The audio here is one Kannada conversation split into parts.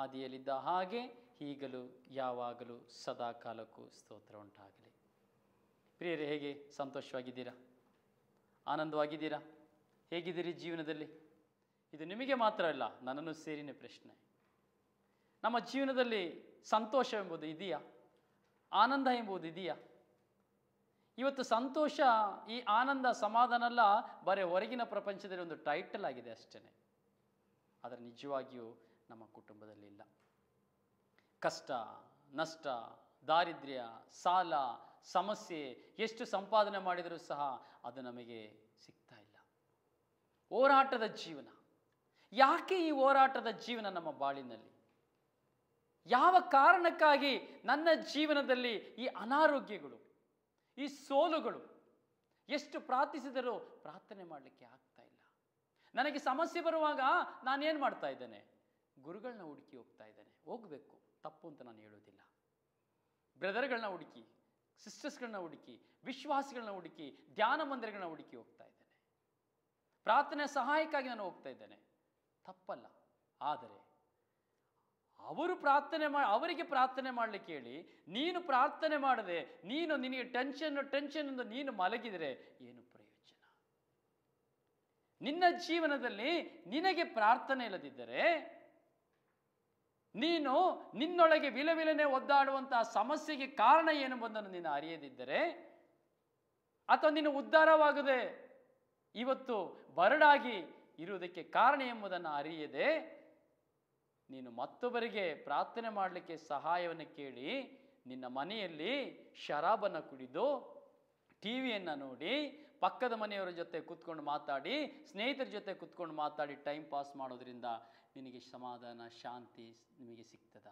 ಆದಿಯಲ್ಲಿದ್ದ ಹಾಗೆ ಈಗಲೂ ಯಾವಾಗಲೂ ಸದಾ ಕಾಲಕ್ಕೂ ಸ್ತೋತ್ರ ಉಂಟಾಗಲಿ ಪ್ರಿಯರು ಹೇಗೆ ಸಂತೋಷವಾಗಿದ್ದೀರಾ ಆನಂದವಾಗಿದ್ದೀರಾ ಹೇಗಿದ್ದೀರಿ ಜೀವನದಲ್ಲಿ ಇದು ನಿಮಗೆ ಮಾತ್ರ ಅಲ್ಲ ನನ್ನನ್ನು ಸೇರಿನ ಪ್ರಶ್ನೆ ನಮ್ಮ ಜೀವನದಲ್ಲಿ ಸಂತೋಷ ಎಂಬುದು ಇದೆಯಾ ಆನಂದ ಎಂಬುದು ಇದೆಯಾ ಇವತ್ತು ಸಂತೋಷ ಈ ಆನಂದ ಸಮಾಧಾನ ಎಲ್ಲ ಬರೀ ಹೊರಗಿನ ಪ್ರಪಂಚದಲ್ಲಿ ಒಂದು ಟೈಟಲ್ ಆಗಿದೆ ಅಷ್ಟೇ ಆದರೆ ನಿಜವಾಗಿಯೂ ನಮ್ಮ ಇಲ್ಲ ಕಷ್ಟ ನಷ್ಟ ದಾರಿದ್ರ್ಯ ಸಾಲ ಸಮಸ್ಯೆ ಎಷ್ಟು ಸಂಪಾದನೆ ಮಾಡಿದರೂ ಸಹ ಅದು ನಮಗೆ ಸಿಗ್ತಾ ಇಲ್ಲ ಹೋರಾಟದ ಜೀವನ ಯಾಕೆ ಈ ಹೋರಾಟದ ಜೀವನ ನಮ್ಮ ಬಾಳಿನಲ್ಲಿ ಯಾವ ಕಾರಣಕ್ಕಾಗಿ ನನ್ನ ಜೀವನದಲ್ಲಿ ಈ ಅನಾರೋಗ್ಯಗಳು ಈ ಸೋಲುಗಳು ಎಷ್ಟು ಪ್ರಾರ್ಥಿಸಿದರೂ ಪ್ರಾರ್ಥನೆ ಮಾಡಲಿಕ್ಕೆ ಆಗ್ತಾ ಇಲ್ಲ ನನಗೆ ಸಮಸ್ಯೆ ಬರುವಾಗ ನಾನೇನು ಮಾಡ್ತಾ ಇದ್ದೇನೆ ಗುರುಗಳನ್ನ ಹುಡುಕಿ ಹೋಗ್ತಾ ಇದ್ದಾನೆ ಹೋಗಬೇಕು ತಪ್ಪು ಅಂತ ನಾನು ಹೇಳೋದಿಲ್ಲ ಬ್ರದರ್ಗಳನ್ನ ಹುಡುಕಿ ಸಿಸ್ಟರ್ಸ್ಗಳನ್ನ ಹುಡುಕಿ ವಿಶ್ವಾಸಗಳನ್ನ ಹುಡುಕಿ ಧ್ಯಾನ ಮಂದಿರಗಳನ್ನ ಹುಡುಕಿ ಹೋಗ್ತಾ ಇದ್ದೇನೆ ಪ್ರಾರ್ಥನೆ ಸಹಾಯಕ್ಕಾಗಿ ನಾನು ಹೋಗ್ತಾ ಇದ್ದೇನೆ ತಪ್ಪಲ್ಲ ಆದರೆ ಅವರು ಪ್ರಾರ್ಥನೆ ಮಾ ಅವರಿಗೆ ಪ್ರಾರ್ಥನೆ ಮಾಡಲಿಕ್ಕೆ ಹೇಳಿ ನೀನು ಪ್ರಾರ್ಥನೆ ಮಾಡದೆ ನೀನು ನಿನಗೆ ಟೆನ್ಷನ್ ಟೆನ್ಷನ್ ಎಂದು ನೀನು ಮಲಗಿದರೆ ಏನು ಪ್ರಯೋಜನ ನಿನ್ನ ಜೀವನದಲ್ಲಿ ನಿನಗೆ ಪ್ರಾರ್ಥನೆ ಇಲ್ಲದಿದ್ದರೆ ನೀನು ನಿನ್ನೊಳಗೆ ವಿಲವಿಲನೆ ಒದ್ದಾಡುವಂತಹ ಸಮಸ್ಯೆಗೆ ಕಾರಣ ಏನೆಂಬುದನ್ನು ನೀನು ಅರಿಯದಿದ್ದರೆ ಅಥವಾ ನೀನು ಉದ್ಧಾರವಾಗದೆ ಇವತ್ತು ಬರಡಾಗಿ ಇರುವುದಕ್ಕೆ ಕಾರಣ ಎಂಬುದನ್ನು ಅರಿಯದೆ ನೀನು ಮತ್ತೊಬ್ಬರಿಗೆ ಪ್ರಾರ್ಥನೆ ಮಾಡಲಿಕ್ಕೆ ಸಹಾಯವನ್ನು ಕೇಳಿ ನಿನ್ನ ಮನೆಯಲ್ಲಿ ಶರಾಬನ್ನು ಕುಡಿದು ಟಿವಿಯನ್ನು ನೋಡಿ ಪಕ್ಕದ ಮನೆಯವರ ಜೊತೆ ಕೂತ್ಕೊಂಡು ಮಾತಾಡಿ ಸ್ನೇಹಿತರ ಜೊತೆ ಕೂತ್ಕೊಂಡು ಮಾತಾಡಿ ಟೈಮ್ ಪಾಸ್ ಮಾಡೋದ್ರಿಂದ ನಿನಗೆ ಸಮಾಧಾನ ಶಾಂತಿ ನಿಮಗೆ ಸಿಗ್ತದ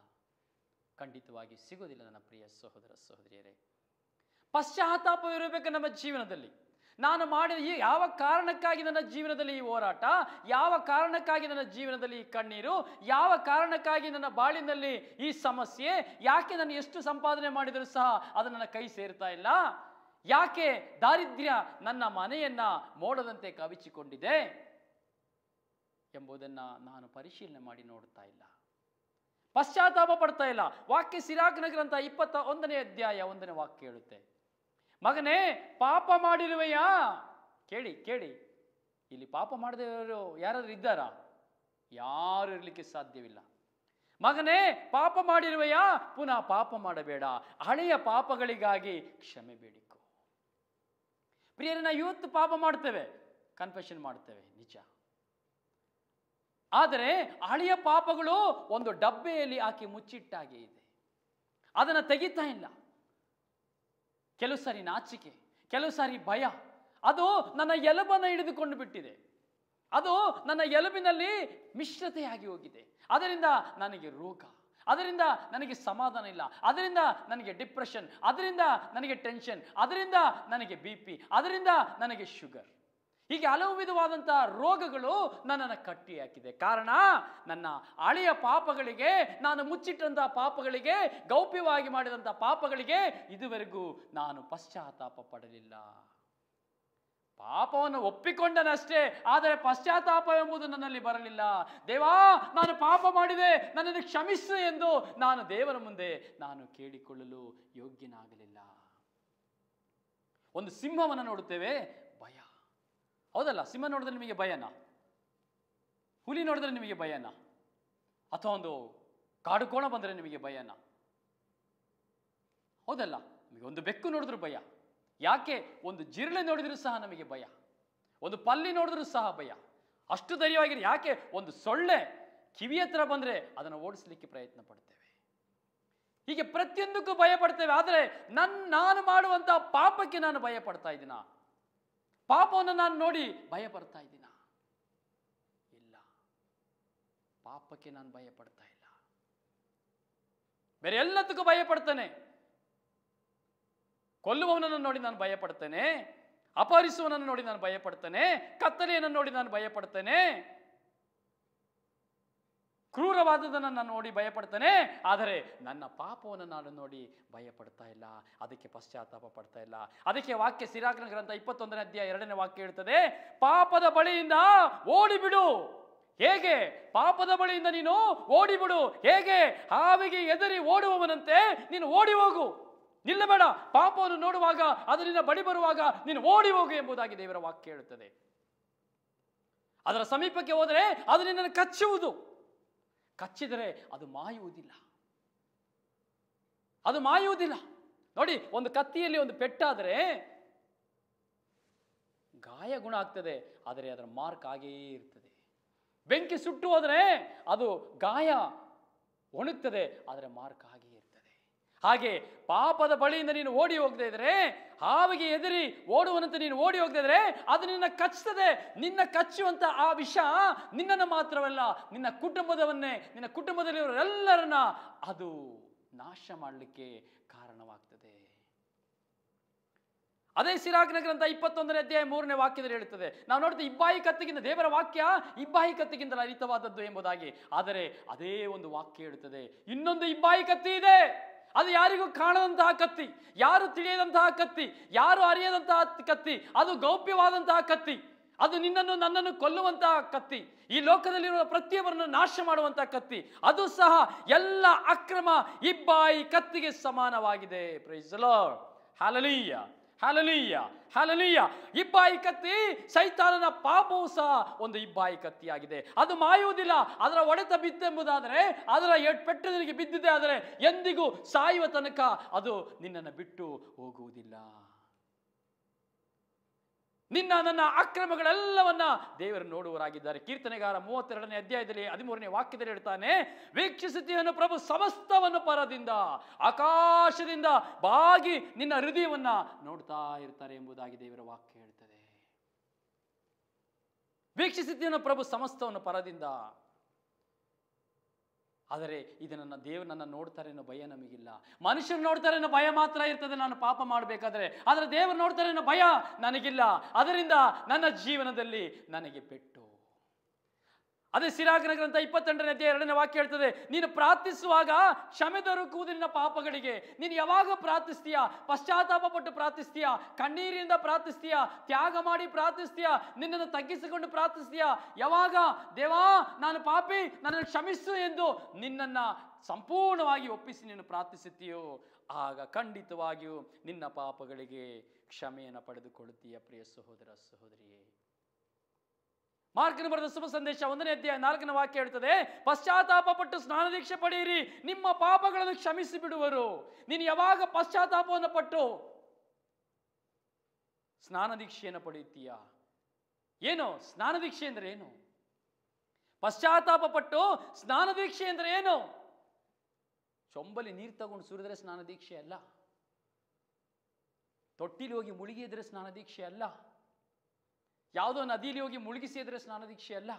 ಖಂಡಿತವಾಗಿ ಸಿಗೋದಿಲ್ಲ ನನ್ನ ಪ್ರಿಯ ಸಹೋದರ ಸಹೋದರಿಯರೇ ಪಶ್ಚಾತ್ತಾಪವಿರಬೇಕು ನಮ್ಮ ಜೀವನದಲ್ಲಿ ನಾನು ಮಾಡಿದ ಈ ಯಾವ ಕಾರಣಕ್ಕಾಗಿ ನನ್ನ ಜೀವನದಲ್ಲಿ ಈ ಹೋರಾಟ ಯಾವ ಕಾರಣಕ್ಕಾಗಿ ನನ್ನ ಜೀವನದಲ್ಲಿ ಈ ಕಣ್ಣೀರು ಯಾವ ಕಾರಣಕ್ಕಾಗಿ ನನ್ನ ಬಾಳಿನಲ್ಲಿ ಈ ಸಮಸ್ಯೆ ಯಾಕೆ ನಾನು ಎಷ್ಟು ಸಂಪಾದನೆ ಮಾಡಿದರೂ ಸಹ ಅದು ನನ್ನ ಕೈ ಸೇರ್ತಾ ಇಲ್ಲ ಯಾಕೆ ದಾರಿದ್ರ್ಯ ನನ್ನ ಮನೆಯನ್ನ ಮೋಡದಂತೆ ಕವಿಚಿಕೊಂಡಿದೆ ಎಂಬುದನ್ನು ನಾನು ಪರಿಶೀಲನೆ ಮಾಡಿ ನೋಡ್ತಾ ಇಲ್ಲ ಪಶ್ಚಾತ್ತಾಪ ಪಡ್ತಾ ಇಲ್ಲ ವಾಕ್ಯ ಸಿರಾಕ್ನ ಗ್ರಂಥ ಇಪ್ಪತ್ತ ಒಂದನೇ ಅಧ್ಯಾಯ ಒಂದನೇ ವಾಕ್ಯ ಹೇಳುತ್ತೆ ಮಗನೇ ಪಾಪ ಮಾಡಿರುವೆಯಾ ಕೇಳಿ ಕೇಳಿ ಇಲ್ಲಿ ಪಾಪ ಮಾಡಿದವರು ಯಾರಾದರೂ ಇದ್ದಾರಾ ಯಾರು ಇರಲಿಕ್ಕೆ ಸಾಧ್ಯವಿಲ್ಲ ಮಗನೇ ಪಾಪ ಮಾಡಿರುವೆಯಾ ಪುನಃ ಪಾಪ ಮಾಡಬೇಡ ಹಳೆಯ ಪಾಪಗಳಿಗಾಗಿ ಕ್ಷಮೆ ಬೇಡಿ ಪ್ರಿಯರನ್ನ ಇವತ್ತು ಪಾಪ ಮಾಡ್ತೇವೆ ಕನ್ಫೆಷನ್ ಮಾಡ್ತೇವೆ ನಿಜ ಆದರೆ ಹಳೆಯ ಪಾಪಗಳು ಒಂದು ಡಬ್ಬೆಯಲ್ಲಿ ಹಾಕಿ ಮುಚ್ಚಿಟ್ಟಾಗಿ ಇದೆ ಅದನ್ನು ತೆಗಿತಾ ಇಲ್ಲ ಕೆಲವು ಸಾರಿ ನಾಚಿಕೆ ಕೆಲವು ಸಾರಿ ಭಯ ಅದು ನನ್ನ ಎಲಬನ್ನು ಹಿಡಿದುಕೊಂಡು ಬಿಟ್ಟಿದೆ ಅದು ನನ್ನ ಎಲುಬಿನಲ್ಲಿ ಮಿಶ್ರತೆಯಾಗಿ ಹೋಗಿದೆ ಅದರಿಂದ ನನಗೆ ರೋಗ ಅದರಿಂದ ನನಗೆ ಸಮಾಧಾನ ಇಲ್ಲ ಅದರಿಂದ ನನಗೆ ಡಿಪ್ರೆಷನ್ ಅದರಿಂದ ನನಗೆ ಟೆನ್ಷನ್ ಅದರಿಂದ ನನಗೆ ಬಿ ಪಿ ಅದರಿಂದ ನನಗೆ ಶುಗರ್ ಹೀಗೆ ಹಲವು ವಿಧವಾದಂಥ ರೋಗಗಳು ನನ್ನನ್ನು ಕಟ್ಟಿ ಹಾಕಿದೆ ಕಾರಣ ನನ್ನ ಹಳೆಯ ಪಾಪಗಳಿಗೆ ನಾನು ಮುಚ್ಚಿಟ್ಟಂಥ ಪಾಪಗಳಿಗೆ ಗೌಪ್ಯವಾಗಿ ಮಾಡಿದಂಥ ಪಾಪಗಳಿಗೆ ಇದುವರೆಗೂ ನಾನು ಪಶ್ಚಾತ್ತಾಪ ಪಡಲಿಲ್ಲ ಪಾಪವನ್ನು ಒಪ್ಪಿಕೊಂಡನಷ್ಟೇ ಆದರೆ ಪಶ್ಚಾತ್ತಾಪ ಎಂಬುದು ನನ್ನಲ್ಲಿ ಬರಲಿಲ್ಲ ದೇವಾ ನಾನು ಪಾಪ ಮಾಡಿದೆ ನನ್ನನ್ನು ಕ್ಷಮಿಸು ಎಂದು ನಾನು ದೇವರ ಮುಂದೆ ನಾನು ಕೇಳಿಕೊಳ್ಳಲು ಯೋಗ್ಯನಾಗಲಿಲ್ಲ ಒಂದು ಸಿಂಹವನ್ನು ನೋಡುತ್ತೇವೆ ಭಯ ಹೌದಲ್ಲ ಸಿಂಹ ನೋಡಿದ್ರೆ ನಿಮಗೆ ಭಯನಾ ಹುಲಿ ನೋಡಿದ್ರೆ ನಿಮಗೆ ಭಯನಾ ಅಥವಾ ಒಂದು ಕಾಡುಕೋಣ ಬಂದರೆ ನಿಮಗೆ ಭಯನಾ ಹೌದಲ್ಲ ನಿಮಗೆ ಒಂದು ಬೆಕ್ಕು ನೋಡಿದ್ರು ಭಯ ಯಾಕೆ ಒಂದು ಜಿರಳೆ ನೋಡಿದರೂ ಸಹ ನಮಗೆ ಭಯ ಒಂದು ಪಲ್ಲಿ ನೋಡಿದ್ರೂ ಸಹ ಭಯ ಅಷ್ಟು ಧೈರ್ಯವಾಗಿ ಯಾಕೆ ಒಂದು ಸೊಳ್ಳೆ ಕಿವಿ ಹತ್ರ ಬಂದರೆ ಅದನ್ನು ಓಡಿಸ್ಲಿಕ್ಕೆ ಪ್ರಯತ್ನ ಪಡ್ತೇವೆ ಹೀಗೆ ಪ್ರತಿಯೊಂದಕ್ಕೂ ಭಯ ಪಡ್ತೇವೆ ಆದರೆ ನನ್ನ ನಾನು ಮಾಡುವಂತಹ ಪಾಪಕ್ಕೆ ನಾನು ಭಯ ಪಡ್ತಾ ಇದ್ದೀನ ಪಾಪವನ್ನು ನಾನು ನೋಡಿ ಭಯ ಪಡ್ತಾ ಇದ್ದೀನ ಇಲ್ಲ ಪಾಪಕ್ಕೆ ನಾನು ಭಯ ಪಡ್ತಾ ಇಲ್ಲ ಬೇರೆ ಎಲ್ಲದಕ್ಕೂ ಭಯ ಪಡ್ತಾನೆ ಕೊಲ್ಲುವವನನ್ನು ನೋಡಿ ನಾನು ಭಯಪಡ್ತೇನೆ ಅಪಹರಿಸುವನನ್ನು ನೋಡಿ ನಾನು ಭಯಪಡ್ತೇನೆ ಕತ್ತಲೆಯನ್ನು ನೋಡಿ ನಾನು ಭಯಪಡ್ತೇನೆ ಕ್ರೂರವಾದದನ್ನು ನಾನು ನೋಡಿ ಭಯಪಡ್ತೇನೆ ಆದರೆ ನನ್ನ ಪಾಪವನ್ನು ನಾನು ನೋಡಿ ಭಯಪಡ್ತಾ ಇಲ್ಲ ಅದಕ್ಕೆ ಪಶ್ಚಾತ್ತಾಪ ಪಡ್ತಾ ಇಲ್ಲ ಅದಕ್ಕೆ ವಾಕ್ಯ ಸಿರಾಕನ ಗ್ರಂಥ ಇಪ್ಪತ್ತೊಂದನೇ ಅಧ್ಯಾಯ ಎರಡನೇ ವಾಕ್ಯ ಹೇಳ್ತದೆ ಪಾಪದ ಬಳಿಯಿಂದ ಓಡಿಬಿಡು ಹೇಗೆ ಪಾಪದ ಬಳಿಯಿಂದ ನೀನು ಓಡಿಬಿಡು ಹೇಗೆ ಹಾವಿಗೆ ಎದರಿ ಓಡುವವನಂತೆ ನೀನು ಓಡಿ ಹೋಗು ನಿಲ್ಲಬೇಡ ಪಾಪವನ್ನು ನೋಡುವಾಗ ಅದರಿಂದ ಬಡಿ ಬರುವಾಗ ನೀನು ಓಡಿ ಹೋಗು ಎಂಬುದಾಗಿ ದೇವರ ವಾಕ್ಯ ಹೇಳುತ್ತದೆ ಅದರ ಸಮೀಪಕ್ಕೆ ಹೋದರೆ ಅದು ನಿನ್ನನ್ನು ಕಚ್ಚುವುದು ಕಚ್ಚಿದರೆ ಅದು ಮಾಯುವುದಿಲ್ಲ ಅದು ಮಾಯುವುದಿಲ್ಲ ನೋಡಿ ಒಂದು ಕತ್ತಿಯಲ್ಲಿ ಒಂದು ಪೆಟ್ಟಾದರೆ ಗಾಯ ಗುಣ ಆಗ್ತದೆ ಆದರೆ ಅದರ ಮಾರ್ಕ್ ಆಗೇ ಇರ್ತದೆ ಬೆಂಕಿ ಸುಟ್ಟು ಹೋದರೆ ಅದು ಗಾಯ ಒಣಗ್ತದೆ ಆದರೆ ಮಾರ್ಕ್ ಆಗಿ ಹಾಗೆ ಪಾಪದ ಬಳಿಯಿಂದ ನೀನು ಓಡಿ ಹೋಗದೆ ಇದ್ರೆ ಹಾವಿಗೆ ಎದುರಿ ಓಡುವಂತೆ ನೀನು ಓಡಿ ಹೋಗದೆ ಇದ್ರೆ ಅದು ನಿನ್ನ ಕಚ್ಚುತ್ತದೆ ನಿನ್ನ ಕಚ್ಚುವಂತ ಆ ವಿಷ ನಿನ್ನನ್ನು ಮಾತ್ರವಲ್ಲ ನಿನ್ನ ಕುಟುಂಬದವನ್ನೇ ನಿನ್ನ ಕುಟುಂಬದಲ್ಲಿರೋರೆಲ್ಲರನ್ನ ಅದು ನಾಶ ಮಾಡಲಿಕ್ಕೆ ಕಾರಣವಾಗ್ತದೆ ಅದೇ ಸಿರಾಗ್ನ ಗ್ರಂಥ ಇಪ್ಪತ್ತೊಂದನೇ ಅಧ್ಯಾಯ ಮೂರನೇ ವಾಕ್ಯದಲ್ಲಿ ಹೇಳುತ್ತದೆ ನಾವು ನೋಡ್ತೀವಿ ಇಬ್ಬಾಯಿ ಕತ್ತಿಗಿಂತ ದೇವರ ವಾಕ್ಯ ಇಬ್ಬಾಯಿ ಕತ್ತಿಗಿಂತ ಅರಿತವಾದದ್ದು ಎಂಬುದಾಗಿ ಆದರೆ ಅದೇ ಒಂದು ವಾಕ್ಯ ಹೇಳುತ್ತದೆ ಇನ್ನೊಂದು ಇಬ್ಬಾಯಿ ಕತ್ತಿ ಇದೆ ಅದು ಯಾರಿಗೂ ಕಾಣದಂತಹ ಕತ್ತಿ ಯಾರು ತಿಳಿಯದಂತಹ ಕತ್ತಿ ಯಾರು ಅರಿಯದಂತಹ ಕತ್ತಿ ಅದು ಗೌಪ್ಯವಾದಂತಹ ಕತ್ತಿ ಅದು ನಿನ್ನನ್ನು ನನ್ನನ್ನು ಕೊಲ್ಲುವಂತಹ ಕತ್ತಿ ಈ ಲೋಕದಲ್ಲಿರುವ ಪ್ರತಿಯೊಬ್ಬರನ್ನು ನಾಶ ಮಾಡುವಂತಹ ಕತ್ತಿ ಅದು ಸಹ ಎಲ್ಲ ಅಕ್ರಮ ಇಬ್ಬಾಯಿ ಕತ್ತಿಗೆ ಸಮಾನವಾಗಿದೆ ಪ್ರೈಸಲೋ ಹಾಲಲೀಯ ಹಲಲೀಯ ಹಲಲೀಯ ಇಬ್ಬಾಯಿ ಕತ್ತಿ ಸೈತಾನನ ಪಾಪವು ಸಹ ಒಂದು ಇಬ್ಬಾಯಿ ಕತ್ತಿಯಾಗಿದೆ ಅದು ಮಾಯುವುದಿಲ್ಲ ಅದರ ಒಡೆತ ಬಿತ್ತೆಂಬುದಾದರೆ ಅದರ ಪೆಟ್ಟು ಬಿದ್ದಿದೆ ಆದರೆ ಎಂದಿಗೂ ಸಾಯುವ ತನಕ ಅದು ನಿನ್ನನ್ನು ಬಿಟ್ಟು ಹೋಗುವುದಿಲ್ಲ ನಿನ್ನ ನನ್ನ ಅಕ್ರಮಗಳೆಲ್ಲವನ್ನ ದೇವರು ನೋಡುವರಾಗಿದ್ದಾರೆ ಕೀರ್ತನೆಗಾರ ಮೂವತ್ತೆರಡನೇ ಅಧ್ಯಾಯದಲ್ಲಿ ಹದಿಮೂರನೇ ವಾಕ್ಯದಲ್ಲಿ ಹೇಳ್ತಾನೆ ವೀಕ್ಷಿಸುತ್ತೀಯನು ಪ್ರಭು ಸಮಸ್ತವನ್ನು ಪರದಿಂದ ಆಕಾಶದಿಂದ ಬಾಗಿ ನಿನ್ನ ಹೃದಯವನ್ನ ನೋಡ್ತಾ ಇರ್ತಾರೆ ಎಂಬುದಾಗಿ ದೇವರ ವಾಕ್ಯ ಹೇಳ್ತದೆ ವೀಕ್ಷಿಸುತ್ತೀಯನು ಪ್ರಭು ಸಮಸ್ತವನ್ನು ಪರದಿಂದ ಆದರೆ ಇದು ನನ್ನ ದೇವರು ನನ್ನ ನೋಡ್ತಾರೆ ಅನ್ನೋ ಭಯ ನಮಗಿಲ್ಲ ಮನುಷ್ಯರು ನೋಡ್ತಾರೆ ಅನ್ನೋ ಭಯ ಮಾತ್ರ ಇರ್ತದೆ ನಾನು ಪಾಪ ಮಾಡಬೇಕಾದ್ರೆ ಆದರೆ ದೇವರು ನೋಡ್ತಾರೆ ಅನ್ನೋ ಭಯ ನನಗಿಲ್ಲ ಅದರಿಂದ ನನ್ನ ಜೀವನದಲ್ಲಿ ನನಗೆ ಪೆಟ್ಟು ಅದೇ ಸಿರಾಗನ ಗ್ರಂಥ ಇಪ್ಪತ್ತೆಂಟನೇ ಅಧ್ಯಾಯ ಎರಡನೇ ವಾಕ್ಯ ಹೇಳ್ತದೆ ನೀನು ಪ್ರಾರ್ಥಿಸುವಾಗ ಕ್ಷಮೆ ದೊರಕುವುದು ನಿನ್ನ ಪಾಪಗಳಿಗೆ ನೀನು ಯಾವಾಗ ಪ್ರಾರ್ಥಿಸ್ತೀಯ ಪಶ್ಚಾತ್ತಾಪ ಪಟ್ಟು ಪ್ರಾರ್ಥಿಸ್ತೀಯ ಕಣ್ಣೀರಿನಿಂದ ಪ್ರಾರ್ಥಿಸ್ತೀಯ ತ್ಯಾಗ ಮಾಡಿ ಪ್ರಾರ್ಥಿಸ್ತೀಯ ನಿನ್ನನ್ನು ತಗ್ಗಿಸಿಕೊಂಡು ಪ್ರಾರ್ಥಿಸ್ತೀಯ ಯಾವಾಗ ದೇವಾ ನಾನು ಪಾಪಿ ನನ್ನನ್ನು ಕ್ಷಮಿಸು ಎಂದು ನಿನ್ನನ್ನು ಸಂಪೂರ್ಣವಾಗಿ ಒಪ್ಪಿಸಿ ನೀನು ಪ್ರಾರ್ಥಿಸುತ್ತೀಯೋ ಆಗ ಖಂಡಿತವಾಗಿಯೂ ನಿನ್ನ ಪಾಪಗಳಿಗೆ ಕ್ಷಮೆಯನ್ನು ಪಡೆದುಕೊಳ್ಳುತ್ತೀಯ ಪ್ರಿಯ ಸಹೋದರ ಸಹೋದರಿಯೇ ಮಾರ್ಕನ ಬರೆದ ಶುಭ ಸಂದೇಶ ಒಂದನೇ ಅಧ್ಯಾಯ ನಾಲ್ಕನೇ ವಾಕ್ಯ ಹೇಳ್ತದೆ ಪಶ್ಚಾತ್ತಾಪ ಪಟ್ಟು ಸ್ನಾನ ದೀಕ್ಷೆ ಪಡೆಯಿರಿ ನಿಮ್ಮ ಪಾಪಗಳನ್ನು ಕ್ಷಮಿಸಿ ಬಿಡುವರು ನೀನು ಯಾವಾಗ ಪಶ್ಚಾತ್ತಾಪವನ್ನು ಪಟ್ಟು ಸ್ನಾನ ದೀಕ್ಷೆಯನ್ನು ಪಡೆಯುತ್ತೀಯಾ ಏನು ಸ್ನಾನ ದೀಕ್ಷೆ ಅಂದರೆ ಏನು ಪಶ್ಚಾತ್ತಾಪ ಪಟ್ಟು ಸ್ನಾನ ದೀಕ್ಷೆ ಅಂದರೆ ಏನು ಚೊಂಬಲಿ ನೀರು ತಗೊಂಡು ಸುರಿದ್ರೆ ಸ್ನಾನ ದೀಕ್ಷೆ ಅಲ್ಲ ತೊಟ್ಟಿಲು ಹೋಗಿ ಮುಳುಗಿದ್ರೆ ಸ್ನಾನ ದೀಕ್ಷೆ ಅಲ್ಲ ಯಾವುದೋ ನದಿಯಲ್ಲಿ ಹೋಗಿ ಮುಳುಗಿಸಿದ್ರೆ ಸ್ನಾನ ದೀಕ್ಷೆ ಅಲ್ಲ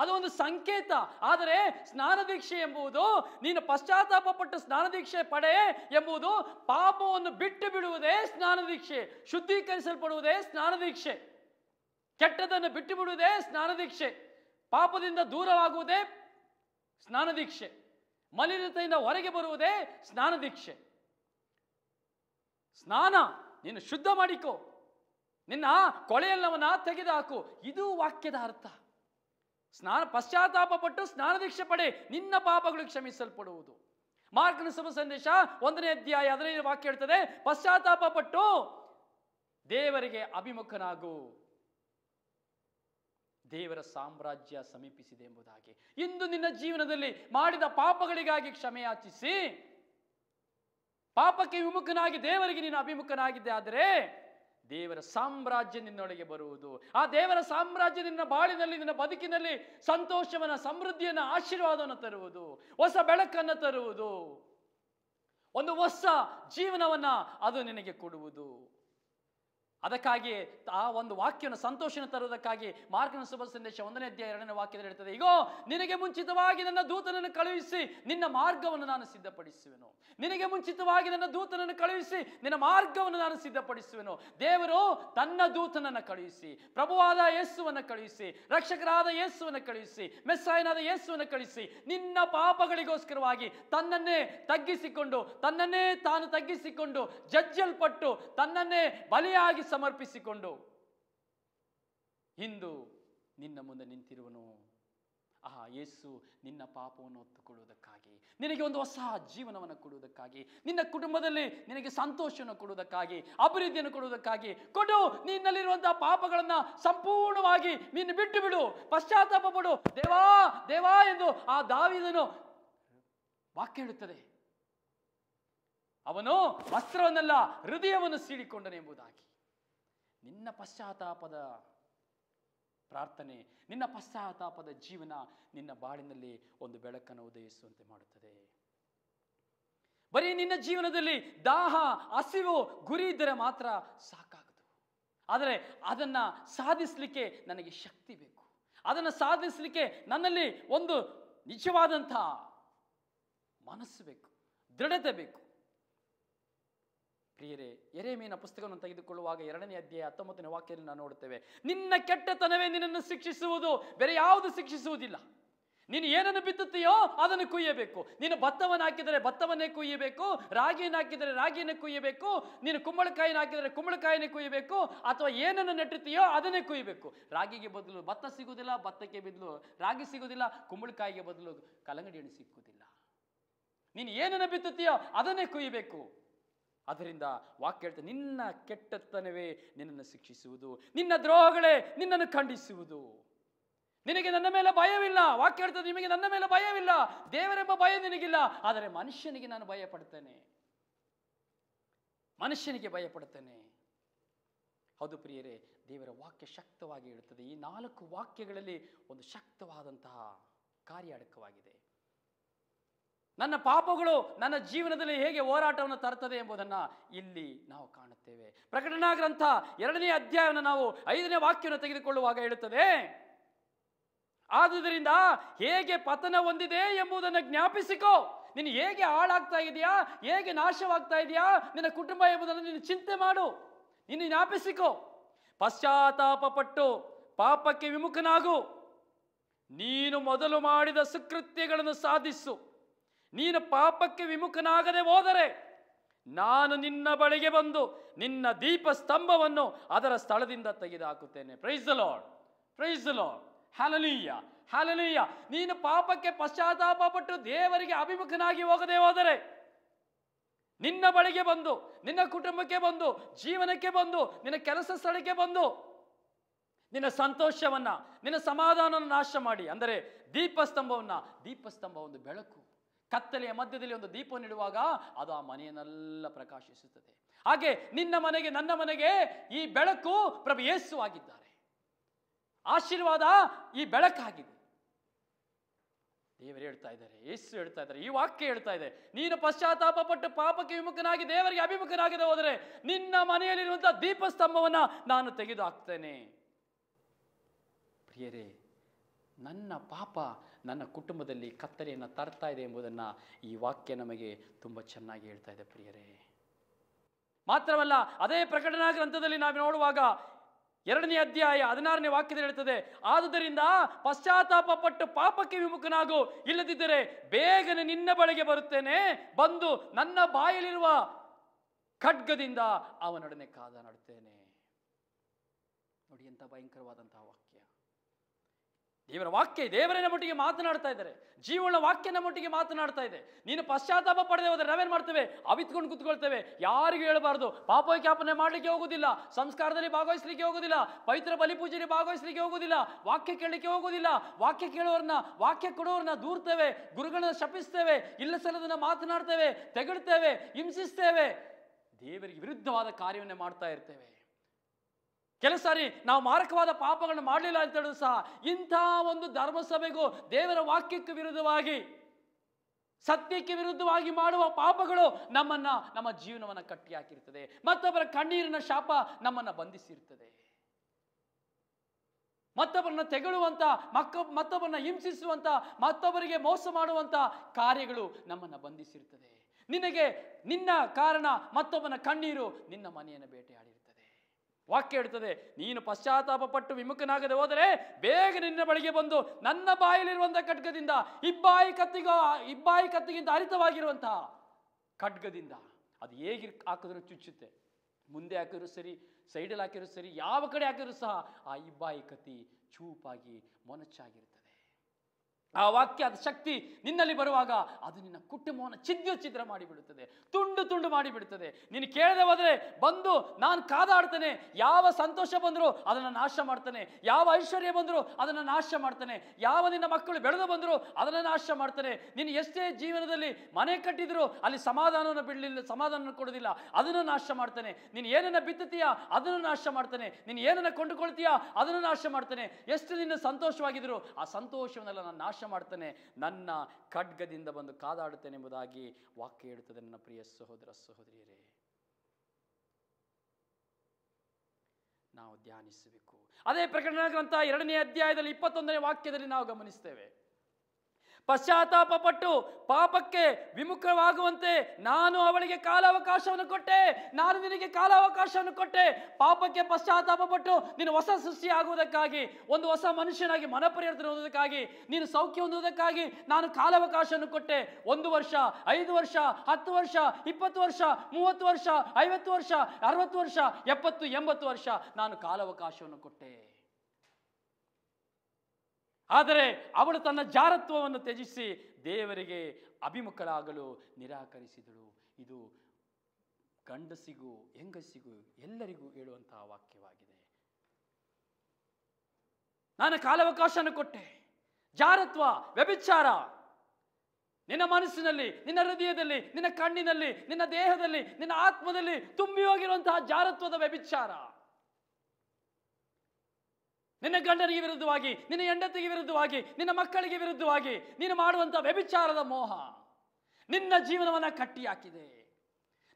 ಅದು ಒಂದು ಸಂಕೇತ ಆದರೆ ಸ್ನಾನ ದೀಕ್ಷೆ ಎಂಬುದು ನೀನು ಪಶ್ಚಾತ್ತಾಪ ಪಟ್ಟು ಸ್ನಾನ ದೀಕ್ಷೆ ಪಡೆ ಎಂಬುದು ಪಾಪವನ್ನು ಬಿಟ್ಟು ಬಿಡುವುದೇ ಸ್ನಾನ ದೀಕ್ಷೆ ಶುದ್ಧೀಕರಿಸಲ್ಪಡುವುದೇ ಸ್ನಾನ ದೀಕ್ಷೆ ಕೆಟ್ಟದನ್ನು ಬಿಟ್ಟು ಬಿಡುವುದೇ ಸ್ನಾನ ದೀಕ್ಷೆ ಪಾಪದಿಂದ ದೂರವಾಗುವುದೇ ಸ್ನಾನ ದೀಕ್ಷೆ ಮಲಿನತೆಯಿಂದ ಹೊರಗೆ ಬರುವುದೇ ಸ್ನಾನ ದೀಕ್ಷೆ ಸ್ನಾನ ನೀನು ಶುದ್ಧ ಮಾಡಿಕೋ ನಿನ್ನ ಕೊಳೆಯೆಲ್ಲವನ್ನ ತೆಗೆದುಹಾಕು ಇದು ವಾಕ್ಯದ ಅರ್ಥ ಸ್ನಾನ ಪಶ್ಚಾತ್ತಾಪ ಪಟ್ಟು ಸ್ನಾನ ದೀಕ್ಷೆ ಪಡೆ ನಿನ್ನ ಪಾಪಗಳು ಕ್ಷಮಿಸಲ್ಪಡುವುದು ಮಾರ್ಕನ ಶುಭ ಸಂದೇಶ ಒಂದನೇ ಅಧ್ಯಾಯ ಅದರಲ್ಲಿ ವಾಕ್ಯ ಹೇಳ್ತದೆ ಪಶ್ಚಾತ್ತಾಪ ಪಟ್ಟು ದೇವರಿಗೆ ಅಭಿಮುಖನಾಗು ದೇವರ ಸಾಮ್ರಾಜ್ಯ ಸಮೀಪಿಸಿದೆ ಎಂಬುದಾಗಿ ಇಂದು ನಿನ್ನ ಜೀವನದಲ್ಲಿ ಮಾಡಿದ ಪಾಪಗಳಿಗಾಗಿ ಕ್ಷಮೆಯಾಚಿಸಿ ಪಾಪಕ್ಕೆ ವಿಮುಖನಾಗಿ ದೇವರಿಗೆ ನೀನು ಅಭಿಮುಖನಾಗಿದ್ದೆ ಆದರೆ ದೇವರ ಸಾಮ್ರಾಜ್ಯ ನಿನ್ನೊಳಗೆ ಬರುವುದು ಆ ದೇವರ ಸಾಮ್ರಾಜ್ಯ ನಿನ್ನ ಬಾಳಿನಲ್ಲಿ ನಿನ್ನ ಬದುಕಿನಲ್ಲಿ ಸಂತೋಷವನ್ನ ಸಮೃದ್ಧಿಯನ್ನು ಆಶೀರ್ವಾದವನ್ನು ತರುವುದು ಹೊಸ ಬೆಳಕನ್ನು ತರುವುದು ಒಂದು ಹೊಸ ಜೀವನವನ್ನು ಅದು ನಿನಗೆ ಕೊಡುವುದು ಅದಕ್ಕಾಗಿ ಆ ಒಂದು ವಾಕ್ಯವನ್ನು ಸಂತೋಷನ ತರುವುದಕ್ಕಾಗಿ ಮಾರ್ಗನ ಶುಭ ಸಂದೇಶ ಒಂದನೇ ಅಧ್ಯಾಯ ಎರಡನೇ ವಾಕ್ಯದಲ್ಲಿ ಇರ್ತದೆ ಈಗೋ ನಿನಗೆ ಮುಂಚಿತವಾಗಿ ನನ್ನ ದೂತನನ್ನು ಕಳುಹಿಸಿ ನಿನ್ನ ಮಾರ್ಗವನ್ನು ನಾನು ಸಿದ್ಧಪಡಿಸುವೆನು ನಿನಗೆ ಮುಂಚಿತವಾಗಿ ನನ್ನ ದೂತನನ್ನು ಕಳುಹಿಸಿ ನಿನ್ನ ಮಾರ್ಗವನ್ನು ನಾನು ಸಿದ್ಧಪಡಿಸುವೆನು ದೇವರು ತನ್ನ ದೂತನನ್ನು ಕಳುಹಿಸಿ ಪ್ರಭುವಾದ ಯೇಸುವನ್ನು ಕಳುಹಿಸಿ ರಕ್ಷಕರಾದ ಯೇಸುವನ್ನು ಕಳುಹಿಸಿ ಮೆಸ್ಸಾಯನಾದ ಯೇಸುವನ್ನು ಕಳುಹಿಸಿ ನಿನ್ನ ಪಾಪಗಳಿಗೋಸ್ಕರವಾಗಿ ತನ್ನನ್ನೇ ತಗ್ಗಿಸಿಕೊಂಡು ತನ್ನನ್ನೇ ತಾನು ತಗ್ಗಿಸಿಕೊಂಡು ಜಜ್ಜಲ್ಪಟ್ಟು ತನ್ನನ್ನೇ ಬಲಿಯಾಗಿ ಸಮರ್ಪಿಸಿಕೊಂಡು ಇಂದು ನಿನ್ನ ಮುಂದೆ ನಿಂತಿರುವನು ಆ ಯೇಸು ನಿನ್ನ ಪಾಪವನ್ನು ಹೊತ್ತುಕೊಳ್ಳುವುದಕ್ಕಾಗಿ ನಿನಗೆ ಒಂದು ಹೊಸ ಜೀವನವನ್ನು ಕೊಡುವುದಕ್ಕಾಗಿ ನಿನ್ನ ಕುಟುಂಬದಲ್ಲಿ ನಿನಗೆ ಸಂತೋಷವನ್ನು ಕೊಡುವುದಕ್ಕಾಗಿ ಅಭಿವೃದ್ಧಿಯನ್ನು ಕೊಡುವುದಕ್ಕಾಗಿ ಕೊಡು ನಿನ್ನಲ್ಲಿರುವಂತಹ ಪಾಪಗಳನ್ನು ಸಂಪೂರ್ಣವಾಗಿ ನೀನು ಬಿಟ್ಟು ಬಿಡು ಪಶ್ಚಾತ್ತಾಪ ಪಡು ದೇವಾ ದೇವಾ ಎಂದು ಆ ದಾವಿದನು ವಾಕ್ಯ ಹೇಳುತ್ತದೆ ಅವನು ವಸ್ತ್ರವನ್ನೆಲ್ಲ ಹೃದಯವನ್ನು ಎಂಬುದಾಗಿ ನಿನ್ನ ಪಶ್ಚಾತ್ತಾಪದ ಪ್ರಾರ್ಥನೆ ನಿನ್ನ ಪಶ್ಚಾತ್ತಾಪದ ಜೀವನ ನಿನ್ನ ಬಾಳಿನಲ್ಲಿ ಒಂದು ಬೆಳಕನ್ನು ಉದಯಿಸುವಂತೆ ಮಾಡುತ್ತದೆ ಬರೀ ನಿನ್ನ ಜೀವನದಲ್ಲಿ ದಾಹ ಹಸಿವು ಗುರಿ ಇದ್ದರೆ ಮಾತ್ರ ಸಾಕಾಗದು ಆದರೆ ಅದನ್ನು ಸಾಧಿಸಲಿಕ್ಕೆ ನನಗೆ ಶಕ್ತಿ ಬೇಕು ಅದನ್ನು ಸಾಧಿಸಲಿಕ್ಕೆ ನನ್ನಲ್ಲಿ ಒಂದು ನಿಜವಾದಂಥ ಮನಸ್ಸು ಬೇಕು ದೃಢತೆ ಬೇಕು ಪ್ರಿಯರೇ ಎರೆಮೀನ ಪುಸ್ತಕವನ್ನು ತೆಗೆದುಕೊಳ್ಳುವಾಗ ಎರಡನೇ ಅಧ್ಯಾಯ ಹತ್ತೊಂಬತ್ತನೇ ವಾಕ್ಯದಲ್ಲಿ ನಾವು ನೋಡುತ್ತೇವೆ ನಿನ್ನ ಕೆಟ್ಟತನವೇ ನಿನ್ನನ್ನು ಶಿಕ್ಷಿಸುವುದು ಬೇರೆ ಯಾವುದು ಶಿಕ್ಷಿಸುವುದಿಲ್ಲ ನೀನು ಏನನ್ನು ಬಿತ್ತುತ್ತೀಯೋ ಅದನ್ನು ಕುಯ್ಯಬೇಕು ನೀನು ಭತ್ತವನ್ನು ಹಾಕಿದರೆ ಭತ್ತವನ್ನೇ ಕುಯ್ಯಬೇಕು ರಾಗಿಯನ್ನು ಹಾಕಿದರೆ ರಾಗಿಯನ್ನು ಕುಯ್ಯಬೇಕು ನೀನು ಕುಂಬಳಕಾಯಿನ ಹಾಕಿದರೆ ಕುಂಬಳಕಾಯಿನೇ ಕುಯ್ಯಬೇಕು ಅಥವಾ ಏನನ್ನು ನೆಟ್ಟುತ್ತೀಯೋ ಅದನ್ನೇ ಕುಯ್ಯಬೇಕು ರಾಗಿಗೆ ಬದಲು ಭತ್ತ ಸಿಗುವುದಿಲ್ಲ ಭತ್ತಕ್ಕೆ ಬದಲು ರಾಗಿ ಸಿಗುವುದಿಲ್ಲ ಕುಂಬಳಕಾಯಿಗೆ ಬದಲು ಕಲಂಗಡಿಯನ್ನು ಸಿಕ್ಕುವುದಿಲ್ಲ ನೀನು ಏನನ್ನು ಬಿತ್ತುತ್ತೀಯೋ ಅದನ್ನೇ ಕುಯ್ಯಬೇಕು ಅದರಿಂದ ವಾಕ್ಯ ಹೇಳ್ತಾ ನಿನ್ನ ಕೆಟ್ಟತನವೇ ನಿನ್ನನ್ನು ಶಿಕ್ಷಿಸುವುದು ನಿನ್ನ ದ್ರೋಹಗಳೇ ನಿನ್ನನ್ನು ಖಂಡಿಸುವುದು ನಿನಗೆ ನನ್ನ ಮೇಲೆ ಭಯವಿಲ್ಲ ವಾಕ್ಯ ಹೇಳ್ತಾ ನಿಮಗೆ ನನ್ನ ಮೇಲೆ ಭಯವಿಲ್ಲ ದೇವರೆಂಬ ಭಯ ನಿನಗಿಲ್ಲ ಆದರೆ ಮನುಷ್ಯನಿಗೆ ನಾನು ಭಯ ಮನುಷ್ಯನಿಗೆ ಭಯ ಹೌದು ಪ್ರಿಯರೇ ದೇವರ ವಾಕ್ಯ ಶಕ್ತವಾಗಿ ಇರುತ್ತದೆ ಈ ನಾಲ್ಕು ವಾಕ್ಯಗಳಲ್ಲಿ ಒಂದು ಶಕ್ತವಾದಂತಹ ಕಾರ್ಯಾಡಕವಾಗಿದೆ ನನ್ನ ಪಾಪಗಳು ನನ್ನ ಜೀವನದಲ್ಲಿ ಹೇಗೆ ಹೋರಾಟವನ್ನು ತರುತ್ತದೆ ಎಂಬುದನ್ನು ಇಲ್ಲಿ ನಾವು ಕಾಣುತ್ತೇವೆ ಪ್ರಕಟಣಾ ಗ್ರಂಥ ಎರಡನೇ ಅಧ್ಯಾಯವನ್ನು ನಾವು ಐದನೇ ವಾಕ್ಯವನ್ನು ತೆಗೆದುಕೊಳ್ಳುವಾಗ ಹೇಳುತ್ತದೆ ಆದುದರಿಂದ ಹೇಗೆ ಪತನ ಹೊಂದಿದೆ ಎಂಬುದನ್ನು ಜ್ಞಾಪಿಸಿಕೋ ನೀನು ಹೇಗೆ ಹಾಳಾಗ್ತಾ ಇದೆಯಾ ಹೇಗೆ ನಾಶವಾಗ್ತಾ ಇದೆಯಾ ನಿನ್ನ ಕುಟುಂಬ ಎಂಬುದನ್ನು ನೀನು ಚಿಂತೆ ಮಾಡು ನೀನು ಜ್ಞಾಪಿಸಿಕೋ ಪಶ್ಚಾತ್ತಾಪ ಪಟ್ಟು ಪಾಪಕ್ಕೆ ವಿಮುಖನಾಗು ನೀನು ಮೊದಲು ಮಾಡಿದ ಸುಕೃತ್ಯಗಳನ್ನು ಸಾಧಿಸು ನೀನು ಪಾಪಕ್ಕೆ ವಿಮುಖನಾಗದೆ ಹೋದರೆ ನಾನು ನಿನ್ನ ಬಳಿಗೆ ಬಂದು ನಿನ್ನ ದೀಪ ಸ್ತಂಭವನ್ನು ಅದರ ಸ್ಥಳದಿಂದ ತೆಗೆದುಹಾಕುತ್ತೇನೆ ಪ್ರೈಸ್ ಲಾರ್ಡ್ ಪ್ರೈಸ್ ಲಾರ್ಡ್ ಹಲನೀಯ ಹಲನೀಯ ನೀನು ಪಾಪಕ್ಕೆ ಪಶ್ಚಾತ್ತಾಪ ಪಟ್ಟು ದೇವರಿಗೆ ಅಭಿಮುಖನಾಗಿ ಹೋಗದೆ ಹೋದರೆ ನಿನ್ನ ಬಳಿಗೆ ಬಂದು ನಿನ್ನ ಕುಟುಂಬಕ್ಕೆ ಬಂದು ಜೀವನಕ್ಕೆ ಬಂದು ನಿನ್ನ ಕೆಲಸ ಸ್ಥಳಕ್ಕೆ ಬಂದು ನಿನ್ನ ಸಂತೋಷವನ್ನು ನಿನ್ನ ಸಮಾಧಾನವನ್ನು ನಾಶ ಮಾಡಿ ಅಂದರೆ ದೀಪಸ್ತಂಭವನ್ನು ದೀಪಸ್ತಂಭ ಒಂದು ಬೆಳಕು ಕತ್ತಲೆಯ ಮಧ್ಯದಲ್ಲಿ ಒಂದು ದೀಪ ಇಡುವಾಗ ಅದು ಆ ಮನೆಯನ್ನೆಲ್ಲ ಪ್ರಕಾಶಿಸುತ್ತದೆ ಹಾಗೆ ನಿನ್ನ ಮನೆಗೆ ನನ್ನ ಮನೆಗೆ ಈ ಬೆಳಕು ಪ್ರಭು ಯೇಸು ಆಗಿದ್ದಾರೆ ಆಶೀರ್ವಾದ ಈ ಬೆಳಕಾಗಿದೆ ದೇವರು ಹೇಳ್ತಾ ಇದ್ದಾರೆ ಯೇಸು ಹೇಳ್ತಾ ಇದ್ದಾರೆ ಈ ವಾಕ್ಯ ಹೇಳ್ತಾ ಇದೆ ನೀನು ಪಶ್ಚಾತ್ತಾಪ ಪಟ್ಟು ಪಾಪಕ್ಕೆ ವಿಮುಖನಾಗಿ ದೇವರಿಗೆ ಅಭಿಮುಖನಾಗದೆ ಹೋದರೆ ನಿನ್ನ ಮನೆಯಲ್ಲಿರುವಂತಹ ದೀಪಸ್ತಂಭವನ್ನು ನಾನು ತೆಗೆದು ಹಾಕ್ತೇನೆ ಪ್ರಿಯರೇ ನನ್ನ ಪಾಪ ನನ್ನ ಕುಟುಂಬದಲ್ಲಿ ಕತ್ತಲೆಯನ್ನು ತರ್ತಾ ಇದೆ ಎಂಬುದನ್ನು ಈ ವಾಕ್ಯ ನಮಗೆ ತುಂಬ ಚೆನ್ನಾಗಿ ಹೇಳ್ತಾ ಇದೆ ಪ್ರಿಯರೇ ಮಾತ್ರವಲ್ಲ ಅದೇ ಪ್ರಕಟಣಾ ಗ್ರಂಥದಲ್ಲಿ ನಾವು ನೋಡುವಾಗ ಎರಡನೇ ಅಧ್ಯಾಯ ಹದಿನಾರನೇ ವಾಕ್ಯದಲ್ಲಿ ಹೇಳ್ತದೆ ಆದುದರಿಂದ ಪಶ್ಚಾತ್ತಾಪ ಪಟ್ಟು ಪಾಪಕ್ಕೆ ವಿಮುಖನಾಗು ಇಲ್ಲದಿದ್ದರೆ ಬೇಗನೆ ನಿನ್ನ ಬಳಿಗೆ ಬರುತ್ತೇನೆ ಬಂದು ನನ್ನ ಬಾಯಲ್ಲಿರುವ ಖಡ್ಗದಿಂದ ಅವನೊಡನೆ ನಡುತ್ತೇನೆ ನೋಡಿ ಎಂಥ ಭಯಂಕರವಾದಂತಹ ದೇವರ ವಾಕ್ಯ ದೇವರನ್ನ ಮಟ್ಟಿಗೆ ಮಾತನಾಡ್ತಾ ಇದ್ದಾರೆ ಜೀವನ ವಾಕ್ಯನ ಮಟ್ಟಿಗೆ ಮಾತನಾಡ್ತಾ ಇದೆ ನೀನು ಪಶ್ಚಾತ್ತಾಪ ಪಡೆದೇ ಹೋದರೆ ನಾವೇನು ಮಾಡ್ತೇವೆ ಅವಿತ್ಕೊಂಡು ಕುತ್ಕೊಳ್ತೇವೆ ಯಾರಿಗೂ ಹೇಳಬಾರ್ದು ಕ್ಯಾಪನೆ ಮಾಡಲಿಕ್ಕೆ ಹೋಗುದಿಲ್ಲ ಸಂಸ್ಕಾರದಲ್ಲಿ ಭಾಗವಹಿಸ್ಲಿಕ್ಕೆ ಹೋಗೋದಿಲ್ಲ ಪವಿತ್ರ ಬಲಿಪೂಜೆಯಲ್ಲಿ ಭಾಗವಹಿಸ್ಲಿಕ್ಕೆ ಹೋಗೋದಿಲ್ಲ ವಾಕ್ಯ ಕೇಳಲಿಕ್ಕೆ ಹೋಗುದಿಲ್ಲ ವಾಕ್ಯ ಕೇಳೋರನ್ನ ವಾಕ್ಯ ಕೊಡೋರನ್ನ ದೂರ್ತೇವೆ ಗುರುಗಳನ್ನ ಶಪಿಸ್ತೇವೆ ಇಲ್ಲ ಸಲದನ್ನ ಮಾತನಾಡ್ತೇವೆ ತೆಗಳ್ತೇವೆ ಹಿಂಸಿಸ್ತೇವೆ ದೇವರಿಗೆ ವಿರುದ್ಧವಾದ ಕಾರ್ಯವನ್ನು ಮಾಡ್ತಾ ಇರ್ತೇವೆ ಕೆಲವು ಸಾರಿ ನಾವು ಮಾರಕವಾದ ಪಾಪಗಳನ್ನು ಮಾಡಲಿಲ್ಲ ಅಂತ ಹೇಳಿದ್ರು ಸಹ ಇಂಥ ಒಂದು ಧರ್ಮಸಭೆಗೂ ದೇವರ ವಾಕ್ಯಕ್ಕೆ ವಿರುದ್ಧವಾಗಿ ಸತ್ಯಕ್ಕೆ ವಿರುದ್ಧವಾಗಿ ಮಾಡುವ ಪಾಪಗಳು ನಮ್ಮನ್ನ ನಮ್ಮ ಜೀವನವನ್ನು ಕಟ್ಟಿ ಹಾಕಿರ್ತದೆ ಮತ್ತೊಬ್ಬರ ಕಣ್ಣೀರಿನ ಶಾಪ ನಮ್ಮನ್ನು ಬಂಧಿಸಿರ್ತದೆ ಮತ್ತೊಬ್ಬರನ್ನ ತೆಗಳುವಂತ ಮಕ್ಕ ಮತ್ತೊಬ್ಬರನ್ನ ಹಿಂಸಿಸುವಂಥ ಮತ್ತೊಬ್ಬರಿಗೆ ಮೋಸ ಮಾಡುವಂಥ ಕಾರ್ಯಗಳು ನಮ್ಮನ್ನು ಬಂಧಿಸಿರ್ತದೆ ನಿನಗೆ ನಿನ್ನ ಕಾರಣ ಮತ್ತೊಬ್ಬನ ಕಣ್ಣೀರು ನಿನ್ನ ಮನೆಯನ್ನು ಬೇಟೆಯಾಡಿ ವಾಕ್ಯ ಹೇಳ್ತದೆ ನೀನು ಪಶ್ಚಾತ್ತಾಪ ಪಟ್ಟು ವಿಮುಖನಾಗದೆ ಹೋದರೆ ಬೇಗ ನಿನ್ನ ಬಳಿಗೆ ಬಂದು ನನ್ನ ಬಾಯಲ್ಲಿರುವಂಥ ಖಡ್ಗದಿಂದ ಇಬ್ಬಾಯಿ ಕತ್ತಿಗೋ ಇಬ್ಬಾಯಿ ಕತ್ತಿಗಿಂತ ಅರಿತವಾಗಿರುವಂತಹ ಖಡ್ಗದಿಂದ ಅದು ಹೇಗಿರ್ ಹಾಕಿದ್ರು ಚುಚ್ಚುತ್ತೆ ಮುಂದೆ ಹಾಕಿದ್ರು ಸರಿ ಸೈಡಲ್ಲಿ ಹಾಕಿದ್ರು ಸರಿ ಯಾವ ಕಡೆ ಹಾಕಿದ್ರು ಸಹ ಆ ಇಬ್ಬಾಯಿ ಕತ್ತಿ ಚೂಪಾಗಿ ಮೊನಚಾಗಿರುತ್ತೆ ಆ ವಾಕ್ಯದ ಶಕ್ತಿ ನಿನ್ನಲ್ಲಿ ಬರುವಾಗ ಅದು ನಿನ್ನ ಕುಟುಂಬವನ್ನು ಛಿದ್ರ ಛಿದ್ರ ಮಾಡಿಬಿಡುತ್ತದೆ ತುಂಡು ತುಂಡು ಮಾಡಿಬಿಡುತ್ತದೆ ನೀನು ಕೇಳದೆ ಹೋದರೆ ಬಂದು ನಾನು ಕಾದಾಡ್ತೇನೆ ಯಾವ ಸಂತೋಷ ಬಂದರೂ ಅದನ್ನು ನಾಶ ಮಾಡ್ತಾನೆ ಯಾವ ಐಶ್ವರ್ಯ ಬಂದರೂ ಅದನ್ನು ನಾಶ ಮಾಡ್ತಾನೆ ಯಾವ ನಿನ್ನ ಮಕ್ಕಳು ಬೆಳೆದು ಬಂದರೂ ಅದನ್ನು ನಾಶ ಮಾಡ್ತಾನೆ ನೀನು ಎಷ್ಟೇ ಜೀವನದಲ್ಲಿ ಮನೆ ಕಟ್ಟಿದರೂ ಅಲ್ಲಿ ಸಮಾಧಾನವನ್ನು ಬಿಡಲಿಲ್ಲ ಸಮಾಧಾನ ಕೊಡೋದಿಲ್ಲ ಅದನ್ನು ನಾಶ ಮಾಡ್ತಾನೆ ನೀನು ಏನನ್ನು ಬಿತ್ತುತ್ತೀಯಾ ಅದನ್ನು ನಾಶ ಮಾಡ್ತಾನೆ ನೀನು ಏನನ್ನು ಕೊಂಡುಕೊಳ್ತೀಯಾ ಅದನ್ನು ನಾಶ ಮಾಡ್ತಾನೆ ಎಷ್ಟು ನಿನ್ನ ಸಂತೋಷವಾಗಿದ್ರು ಆ ಸಂತೋಷವನ್ನೆಲ್ಲ ನಾನು ನಾಶ ಮಾಡ್ತಾನೆ ನನ್ನ ಖಡ್ಗದಿಂದ ಬಂದು ಕಾದಾಡುತ್ತೇನೆ ಎಂಬುದಾಗಿ ವಾಕ್ಯ ಹೇಳುತ್ತದೆ ನನ್ನ ಪ್ರಿಯ ಸಹೋದರ ಸಹೋದರಿಯರೇ ನಾವು ಧ್ಯಾನಿಸಬೇಕು ಅದೇ ಪ್ರಕರಣ ಗ್ರಂಥ ಎರಡನೇ ಅಧ್ಯಾಯದಲ್ಲಿ ಇಪ್ಪತ್ತೊಂದನೇ ವಾಕ್ಯದಲ್ಲಿ ನಾವು ಗಮನಿಸ್ತೇವೆ ಪಶ್ಚಾತ್ತಾಪಪಟ್ಟು ಪಾಪಕ್ಕೆ ವಿಮುಖವಾಗುವಂತೆ ನಾನು ಅವಳಿಗೆ ಕಾಲಾವಕಾಶವನ್ನು ಕೊಟ್ಟೆ ನಾನು ನಿನಗೆ ಕಾಲಾವಕಾಶವನ್ನು ಕೊಟ್ಟೆ ಪಾಪಕ್ಕೆ ಪಶ್ಚಾತ್ತಾಪಪಟ್ಟು ನೀನು ಹೊಸ ಸೃಷ್ಟಿಯಾಗುವುದಕ್ಕಾಗಿ ಒಂದು ಹೊಸ ಮನುಷ್ಯನಾಗಿ ಹೊಂದುವುದಕ್ಕಾಗಿ ನೀನು ಸೌಖ್ಯ ಹೊಂದುವುದಕ್ಕಾಗಿ ನಾನು ಕಾಲಾವಕಾಶವನ್ನು ಕೊಟ್ಟೆ ಒಂದು ವರ್ಷ ಐದು ವರ್ಷ ಹತ್ತು ವರ್ಷ ಇಪ್ಪತ್ತು ವರ್ಷ ಮೂವತ್ತು ವರ್ಷ ಐವತ್ತು ವರ್ಷ ಅರವತ್ತು ವರ್ಷ ಎಪ್ಪತ್ತು ಎಂಬತ್ತು ವರ್ಷ ನಾನು ಕಾಲಾವಕಾಶವನ್ನು ಕೊಟ್ಟೆ ಆದರೆ ಅವಳು ತನ್ನ ಜಾರತ್ವವನ್ನು ತ್ಯಜಿಸಿ ದೇವರಿಗೆ ಅಭಿಮುಖರಾಗಲು ನಿರಾಕರಿಸಿದಳು ಇದು ಗಂಡಸಿಗೂ ಹೆಂಗಸಿಗೂ ಎಲ್ಲರಿಗೂ ಹೇಳುವಂತಹ ವಾಕ್ಯವಾಗಿದೆ ನಾನು ಕಾಲಾವಕಾಶನ ಕೊಟ್ಟೆ ಜಾರತ್ವ ವ್ಯಭಿಚಾರ ನಿನ್ನ ಮನಸ್ಸಿನಲ್ಲಿ ನಿನ್ನ ಹೃದಯದಲ್ಲಿ ನಿನ್ನ ಕಣ್ಣಿನಲ್ಲಿ ನಿನ್ನ ದೇಹದಲ್ಲಿ ನಿನ್ನ ಆತ್ಮದಲ್ಲಿ ತುಂಬಿ ಹೋಗಿರುವಂತಹ ಜಾರತ್ವದ ವ್ಯಭಿಚಾರ ನಿನ್ನ ಗಂಡನಿಗೆ ವಿರುದ್ಧವಾಗಿ ನಿನ್ನ ಹೆಂಡತಿಗೆ ವಿರುದ್ಧವಾಗಿ ನಿನ್ನ ಮಕ್ಕಳಿಗೆ ವಿರುದ್ಧವಾಗಿ ನೀನು ಮಾಡುವಂಥ ವ್ಯಭಿಚಾರದ ಮೋಹ ನಿನ್ನ ಜೀವನವನ್ನು ಕಟ್ಟಿ ಹಾಕಿದೆ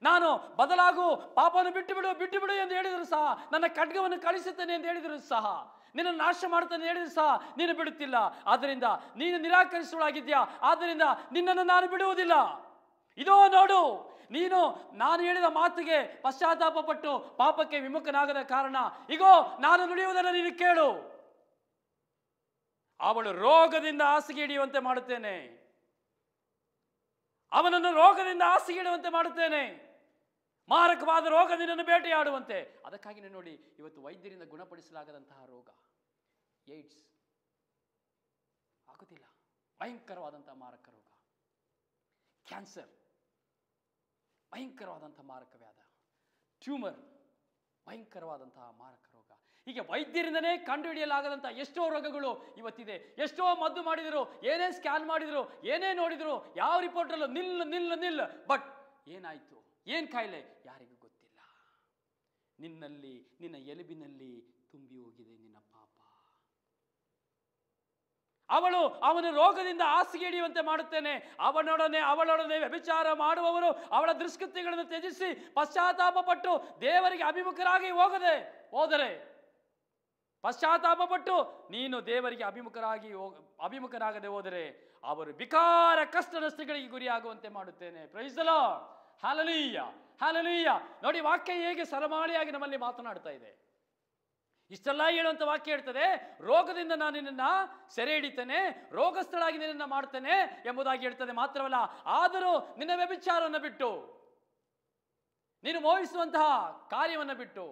ನಾನು ಬದಲಾಗು ಪಾಪವನ್ನು ಬಿಟ್ಟು ಬಿಡು ಬಿಟ್ಟು ಬಿಡು ಎಂದು ಹೇಳಿದರೂ ಸಹ ನನ್ನ ಖಡ್ಗವನ್ನು ಕಳಿಸುತ್ತೇನೆ ಎಂದು ಹೇಳಿದರೂ ಸಹ ನಿನ್ನ ನಾಶ ಮಾಡುತ್ತೇನೆ ಹೇಳಿದ್ರು ಸಹ ನೀನು ಬಿಡುತ್ತಿಲ್ಲ ಆದ್ದರಿಂದ ನೀನು ನಿರಾಕರಿಸುವಳಾಗಿದ್ಯಾ ಆದ್ದರಿಂದ ನಿನ್ನನ್ನು ನಾನು ಬಿಡುವುದಿಲ್ಲ ಇದೋ ನೋಡು ನೀನು ನಾನು ಹೇಳಿದ ಮಾತಿಗೆ ಪಶ್ಚಾತ್ತಾಪ ಪಟ್ಟು ಪಾಪಕ್ಕೆ ವಿಮುಖನಾಗದ ಕಾರಣ ಇಗೋ ನಾನು ನುಡಿಯುವುದನ್ನು ನೀನು ಕೇಳು ಅವಳು ರೋಗದಿಂದ ಹಾಸಿಗೆ ಹಿಡಿಯುವಂತೆ ಮಾಡುತ್ತೇನೆ ಅವನನ್ನು ರೋಗದಿಂದ ಹಾಸಿಗೆ ಇಡುವಂತೆ ಮಾಡುತ್ತೇನೆ ಮಾರಕವಾದ ರೋಗದಿಂದ ಬೇಟೆಯಾಡುವಂತೆ ನೀನು ನೋಡಿ ಇವತ್ತು ವೈದ್ಯರಿಂದ ಗುಣಪಡಿಸಲಾಗದಂತಹ ರೋಗ ಏಡ್ಸ್ ಆಗುತ್ತಿಲ್ಲ ಭಯಂಕರವಾದಂತಹ ಮಾರಕ ರೋಗ ಕ್ಯಾನ್ಸರ್ ಭಯಂಕರವಾದಂಥ ರೋಗ ಟ್ಯೂಮರ್ ಭಯಂಕರವಾದಂತಹ ಮಾರಕ ರೋಗ ಹೀಗೆ ವೈದ್ಯರಿಂದನೇ ಕಂಡುಹಿಡಿಯಲಾಗದಂಥ ಎಷ್ಟೋ ರೋಗಗಳು ಇವತ್ತಿದೆ ಎಷ್ಟೋ ಮದ್ದು ಮಾಡಿದರು ಏನೇ ಸ್ಕ್ಯಾನ್ ಮಾಡಿದರು ಏನೇ ನೋಡಿದರು ಯಾವ ರಿಪೋರ್ಟಲ್ಲೂ ನಿಲ್ಲ ನಿಲ್ಲ ನಿಲ್ಲ ಬಟ್ ಏನಾಯಿತು ಏನು ಕಾಯಿಲೆ ಯಾರಿಗೂ ಗೊತ್ತಿಲ್ಲ ನಿನ್ನಲ್ಲಿ ನಿನ್ನ ಎಲುಬಿನಲ್ಲಿ ತುಂಬಿ ಹೋಗಿದೆ ನಿನ್ನ ಅವಳು ಅವನ ರೋಗದಿಂದ ಹಾಸಿಗೆ ಹಿಡಿಯುವಂತೆ ಮಾಡುತ್ತೇನೆ ಅವನೊಡನೆ ಅವಳೊಡನೆ ವ್ಯಭಿಚಾರ ಮಾಡುವವರು ಅವಳ ದುಷ್ಕೃತಿಗಳನ್ನು ತ್ಯಜಿಸಿ ಪಶ್ಚಾತ್ತಾಪ ಪಟ್ಟು ದೇವರಿಗೆ ಅಭಿಮುಖರಾಗಿ ಹೋಗದೆ ಹೋದರೆ ಪಶ್ಚಾತ್ತಾಪ ಪಟ್ಟು ನೀನು ದೇವರಿಗೆ ಅಭಿಮುಖರಾಗಿ ಅಭಿಮುಖರಾಗದೆ ಹೋದರೆ ಅವರು ವಿಕಾರ ಕಷ್ಟ ನಷ್ಟಗಳಿಗೆ ಗುರಿಯಾಗುವಂತೆ ಮಾಡುತ್ತೇನೆ ಪ್ರಯಿಸಲ ಹಲನೀಯ ಹಾಲಲೀಯ ನೋಡಿ ವಾಕ್ಯ ಹೇಗೆ ಸರಮಾಳಿಯಾಗಿ ನಮ್ಮಲ್ಲಿ ಮಾತನಾಡ್ತಾ ಇದೆ ಇಷ್ಟೆಲ್ಲ ಹೇಳುವಂಥ ವಾಕ್ಯ ಹೇಳ್ತದೆ ರೋಗದಿಂದ ನಾನು ನಿನ್ನನ್ನು ಸೆರೆ ಹಿಡಿತೇನೆ ರೋಗಸ್ಥಳಾಗಿ ನಿನ್ನನ್ನು ಮಾಡ್ತೇನೆ ಎಂಬುದಾಗಿ ಹೇಳ್ತದೆ ಮಾತ್ರವಲ್ಲ ಆದರೂ ನಿನ್ನ ವ್ಯಭಿಚಾರವನ್ನು ಬಿಟ್ಟು ನೀನು ಮೋಹಿಸುವಂತಹ ಕಾರ್ಯವನ್ನು ಬಿಟ್ಟು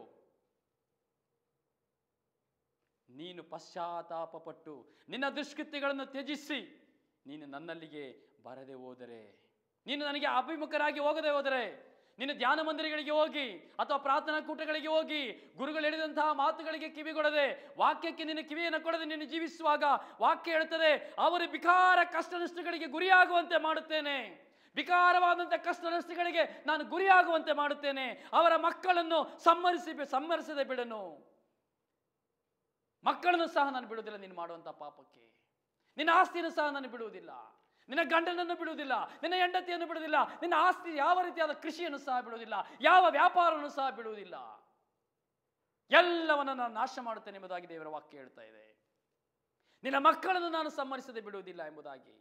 ನೀನು ಪಶ್ಚಾತ್ತಾಪಪಟ್ಟು ನಿನ್ನ ದುಷ್ಕೃತಿಗಳನ್ನು ತ್ಯಜಿಸಿ ನೀನು ನನ್ನಲ್ಲಿಗೆ ಬರದೆ ಹೋದರೆ ನೀನು ನನಗೆ ಅಭಿಮುಖರಾಗಿ ಹೋಗದೆ ಹೋದರೆ ನಿನ್ನ ಧ್ಯಾನ ಮಂದಿರಗಳಿಗೆ ಹೋಗಿ ಅಥವಾ ಪ್ರಾರ್ಥನಾ ಕೂಟಗಳಿಗೆ ಹೋಗಿ ಗುರುಗಳು ಹೇಳಿದಂತಹ ಮಾತುಗಳಿಗೆ ಕಿವಿಗೊಡದೆ ವಾಕ್ಯಕ್ಕೆ ನಿನ್ನ ಕಿವಿಯನ್ನು ಕೊಡದೆ ನೀನು ಜೀವಿಸುವಾಗ ವಾಕ್ಯ ಹೇಳುತ್ತದೆ ಅವರು ವಿಕಾರ ಕಷ್ಟ ನಷ್ಟಗಳಿಗೆ ಗುರಿಯಾಗುವಂತೆ ಮಾಡುತ್ತೇನೆ ವಿಕಾರವಾದಂಥ ಕಷ್ಟ ನಷ್ಟಗಳಿಗೆ ನಾನು ಗುರಿಯಾಗುವಂತೆ ಮಾಡುತ್ತೇನೆ ಅವರ ಮಕ್ಕಳನ್ನು ಸಮ್ಮರಿಸಿ ಸಮ್ಮರಿಸದೆ ಬಿಡನು ಮಕ್ಕಳನ್ನು ಸಹ ನಾನು ಬಿಡುವುದಿಲ್ಲ ನೀನು ಮಾಡುವಂಥ ಪಾಪಕ್ಕೆ ನಿನ್ನ ಆಸ್ತಿಯನ್ನು ಸಹ ನಾನು ಬಿಡುವುದಿಲ್ಲ ನಿನ್ನ ಗಂಡನನ್ನು ಬಿಡುವುದಿಲ್ಲ ನಿನ್ನ ಹೆಂಡತಿಯನ್ನು ಬಿಡುವುದಿಲ್ಲ ನಿನ್ನ ಆಸ್ತಿ ಯಾವ ರೀತಿಯಾದ ಕೃಷಿಯನ್ನು ಸಹ ಬಿಡುವುದಿಲ್ಲ ಯಾವ ವ್ಯಾಪಾರವನ್ನು ಸಹ ಬಿಡುವುದಿಲ್ಲ ಎಲ್ಲವನ್ನು ನಾನು ನಾಶ ಮಾಡುತ್ತೇನೆ ಎಂಬುದಾಗಿ ದೇವರ ವಾಕ್ಯ ಹೇಳ್ತಾ ಇದೆ ನಿನ್ನ ಮಕ್ಕಳನ್ನು ನಾನು ಸಮ್ಮರಿಸದೆ ಬಿಡುವುದಿಲ್ಲ ಎಂಬುದಾಗಿ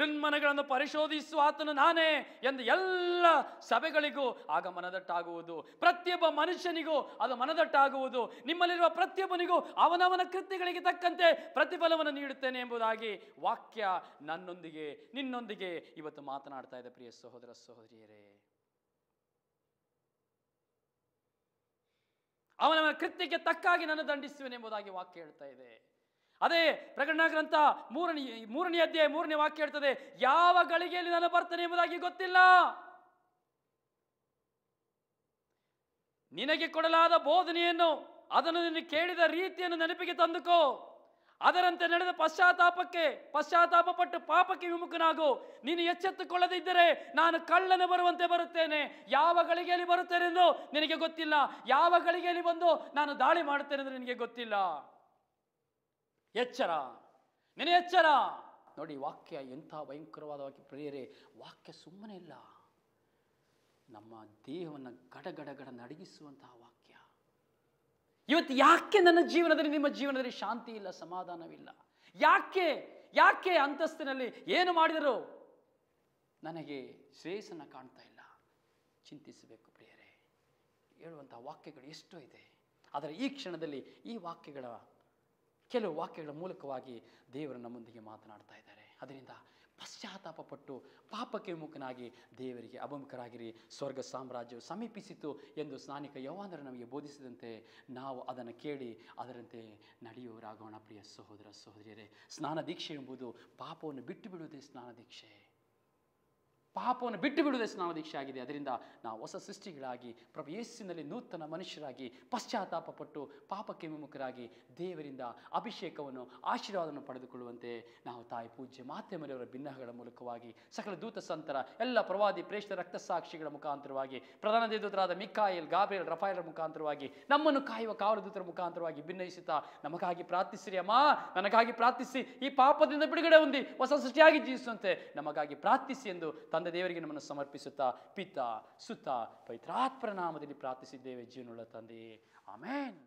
ಋಣ್ಮನಗಳನ್ನು ಪರಿಶೋಧಿಸುವ ಆತನು ನಾನೇ ಎಂದು ಎಲ್ಲ ಸಭೆಗಳಿಗೂ ಆಗ ಮನದಟ್ಟಾಗುವುದು ಪ್ರತಿಯೊಬ್ಬ ಮನುಷ್ಯನಿಗೂ ಅದು ಮನದಟ್ಟಾಗುವುದು ನಿಮ್ಮಲ್ಲಿರುವ ಪ್ರತಿಯೊಬ್ಬನಿಗೂ ಅವನವನ ಕೃತ್ಯಗಳಿಗೆ ತಕ್ಕಂತೆ ಪ್ರತಿಫಲವನ್ನು ನೀಡುತ್ತೇನೆ ಎಂಬುದಾಗಿ ವಾಕ್ಯ ನನ್ನೊಂದಿಗೆ ನಿನ್ನೊಂದಿಗೆ ಇವತ್ತು ಮಾತನಾಡ್ತಾ ಇದೆ ಪ್ರಿಯ ಸಹೋದರ ಸಹೋದರಿಯರೇ ಅವನವನ ಕೃತ್ಯಕ್ಕೆ ತಕ್ಕಾಗಿ ನಾನು ದಂಡಿಸುವೆನೆಂಬುದಾಗಿ ವಾಕ್ಯ ಹೇಳ್ತಾ ಇದೆ ಅದೇ ಪ್ರಕರಣ ಗ್ರಂಥ ಮೂರನೇ ಮೂರನೇ ಅಧ್ಯಾಯ ಮೂರನೇ ವಾಕ್ಯ ಹೇಳ್ತದೆ ಯಾವ ಗಳಿಗೆಯಲ್ಲಿ ನಾನು ಬರ್ತೇನೆ ಎಂಬುದಾಗಿ ಗೊತ್ತಿಲ್ಲ ನಿನಗೆ ಕೊಡಲಾದ ಬೋಧನೆಯನ್ನು ಅದನ್ನು ನಿನ್ನ ಕೇಳಿದ ರೀತಿಯನ್ನು ನೆನಪಿಗೆ ತಂದುಕೋ ಅದರಂತೆ ನಡೆದ ಪಶ್ಚಾತ್ತಾಪಕ್ಕೆ ಪಶ್ಚಾತ್ತಾಪ ಪಟ್ಟು ಪಾಪಕ್ಕೆ ವಿಮುಖನಾಗು ನೀನು ಎಚ್ಚೆತ್ತುಕೊಳ್ಳದಿದ್ದರೆ ನಾನು ಕಳ್ಳನು ಬರುವಂತೆ ಬರುತ್ತೇನೆ ಯಾವ ಗಳಿಗೆಯಲ್ಲಿ ಬರುತ್ತೇನೆಂದು ನಿನಗೆ ಗೊತ್ತಿಲ್ಲ ಯಾವ ಗಳಿಗೆಯಲ್ಲಿ ಬಂದು ನಾನು ದಾಳಿ ಮಾಡುತ್ತೇನೆಂದು ನಿನಗೆ ಗೊತ್ತಿಲ್ಲ ಎಚ್ಚರ ನಿನ ಎಚ್ಚರ ನೋಡಿ ವಾಕ್ಯ ಎಂಥ ಭಯಂಕರವಾದ ವಾಕ್ಯ ವಾಕ್ಯ ಸುಮ್ಮನೆ ಇಲ್ಲ ನಮ್ಮ ದೇಹವನ್ನು ಗಡಗಡಗಡ ನಡಗಿಸುವಂತಹ ವಾಕ್ಯ ಇವತ್ತು ಯಾಕೆ ನನ್ನ ಜೀವನದಲ್ಲಿ ನಿಮ್ಮ ಜೀವನದಲ್ಲಿ ಶಾಂತಿ ಇಲ್ಲ ಸಮಾಧಾನವಿಲ್ಲ ಯಾಕೆ ಯಾಕೆ ಅಂತಸ್ತಿನಲ್ಲಿ ಏನು ಮಾಡಿದರು ನನಗೆ ಶ್ರೇಯಸ್ಸನ್ನು ಕಾಣ್ತಾ ಇಲ್ಲ ಚಿಂತಿಸಬೇಕು ಪ್ರಿಯರೇ ಹೇಳುವಂತಹ ವಾಕ್ಯಗಳು ಎಷ್ಟೋ ಇದೆ ಆದರೆ ಈ ಕ್ಷಣದಲ್ಲಿ ಈ ವಾಕ್ಯಗಳ ಕೆಲವು ವಾಕ್ಯಗಳ ಮೂಲಕವಾಗಿ ದೇವರು ನಮ್ಮೊಂದಿಗೆ ಮಾತನಾಡ್ತಾ ಇದ್ದಾರೆ ಅದರಿಂದ ಪಶ್ಚಾತ್ತಾಪ ಪಟ್ಟು ಪಾಪಕ್ಕೆ ಮುಖನಾಗಿ ದೇವರಿಗೆ ಅಭಮುಖರಾಗಿರಿ ಸ್ವರ್ಗ ಸಾಮ್ರಾಜ್ಯವು ಸಮೀಪಿಸಿತು ಎಂದು ಸ್ನಾನಿಕ ಯವಾನರು ನಮಗೆ ಬೋಧಿಸಿದಂತೆ ನಾವು ಅದನ್ನು ಕೇಳಿ ಅದರಂತೆ ನಡೆಯುವರಾಗೋಣ ಪ್ರಿಯ ಸಹೋದರ ಸಹೋದರಿಯರೇ ಸ್ನಾನ ದೀಕ್ಷೆ ಎಂಬುದು ಪಾಪವನ್ನು ಬಿಟ್ಟು ಬಿಡುವುದೇ ಸ್ನಾನ ದೀಕ್ಷೆ ಪಾಪವನ್ನು ಬಿಟ್ಟು ಬಿಡುವುದೇ ಸ್ನಾನ ದೀಕ್ಷೆ ಆಗಿದೆ ಅದರಿಂದ ನಾವು ಹೊಸ ಸೃಷ್ಟಿಗಳಾಗಿ ಪ್ರಭು ಯೇಸ್ಸಿನಲ್ಲಿ ನೂತನ ಮನುಷ್ಯರಾಗಿ ಪಶ್ಚಾತ್ತಾಪ ಪಟ್ಟು ಪಾಪಕ್ಕೆ ವಿಮುಖರಾಗಿ ದೇವರಿಂದ ಅಭಿಷೇಕವನ್ನು ಆಶೀರ್ವಾದವನ್ನು ಪಡೆದುಕೊಳ್ಳುವಂತೆ ನಾವು ತಾಯಿ ಪೂಜ್ಯ ಮರೆಯವರ ಭಿನ್ನಹಗಳ ಮೂಲಕವಾಗಿ ಸಕಲ ದೂತ ಸಂತರ ಎಲ್ಲ ಪ್ರವಾದಿ ಪ್ರೇಷ್ಠ ರಕ್ತ ಸಾಕ್ಷಿಗಳ ಮುಖಾಂತರವಾಗಿ ಪ್ರಧಾನ ದೇವದೂತರಾದ ಮಿಕ್ಕಾಯಿಲ್ ಗಾಬೇಲ್ ರಫಾಯಲ್ ಮುಖಾಂತರವಾಗಿ ನಮ್ಮನ್ನು ಕಾಯುವ ಕಾವಲದೂತರ ಮುಖಾಂತರವಾಗಿ ಭಿನ್ನಯಿಸುತ್ತಾ ನಮಗಾಗಿ ಪ್ರಾರ್ಥಿಸಿರಿ ಅಮ್ಮ ನನಗಾಗಿ ಪ್ರಾರ್ಥಿಸಿ ಈ ಪಾಪದಿಂದ ಬಿಡುಗಡೆ ಹೊಂದಿ ಹೊಸ ಸೃಷ್ಟಿಯಾಗಿ ಜೀವಿಸುವಂತೆ ನಮಗಾಗಿ ಪ್ರಾರ್ಥಿಸಿ ಎಂದು ತಂದೆ ದೇವರಿಗೆ ನಮ್ಮನ್ನು ಸಮರ್ಪಿಸುತ್ತಾ ಪಿತ ಸುತ್ತ ಪವಿತ್ರಾತ್ಮರ ನಾಮದಲ್ಲಿ ಪ್ರಾರ್ಥಿಸಿದ್ದೇವೆ ಜೀವನುಳ್ಳ ತಂದೆಯೇ ಆಮೇನ್